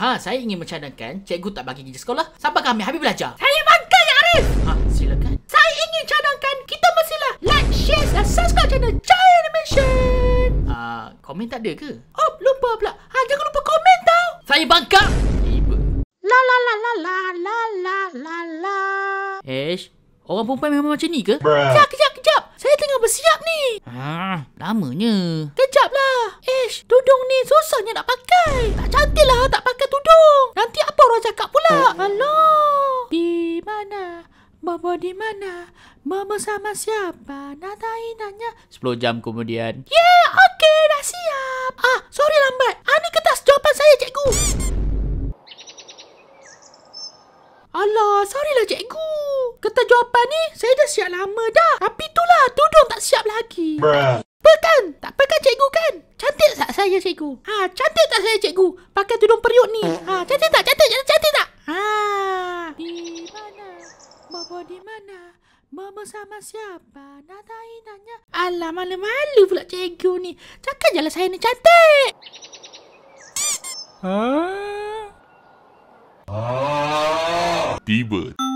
Ha, saya ingin mencadangkan cikgu tak bagi kerja sekolah sampai kami habis belajar. Saya bangga ya Arif. Ha, silakan. Saya ingin cadangkan kita mestilah like, share dan subscribe channel Jaya Animation. Ha, komen tak ada ke? Oh, lupa pula. Ha, jangan lupa komen tau. Saya bangga. Ibu. La la la la la la la la la. Eh, orang perempuan memang macam ni ke? Kejap, kejap, kejap. Saya tengah bersiap ni. Ha, lamanya. Kejaplah. Eh, tudung ni susahnya nak pakai. Bobo di mana? Bobo sama siapa? Natai nanya. 10 jam kemudian. Yeah, okey, dah siap. Ah, sorry lambat. Ani ah, kertas jawapan saya, cikgu. Allah, sorry lah cikgu. Kertas jawapan ni, saya dah siap lama dah. Tapi itulah, tudung tak siap lagi. Apa kan? Tak apa kan cikgu kan? Cantik tak saya cikgu? Ha, cantik tak saya cikgu? Pakai tudung periuk ni. Ha, cantik tak? Cantik, cantik. Ina. Mama sama siapa? Nata Ina Alah malu-malu pula cikgu ni. Cakap jelah saya ni cantik. Ha? Ah. Tiba. Ah.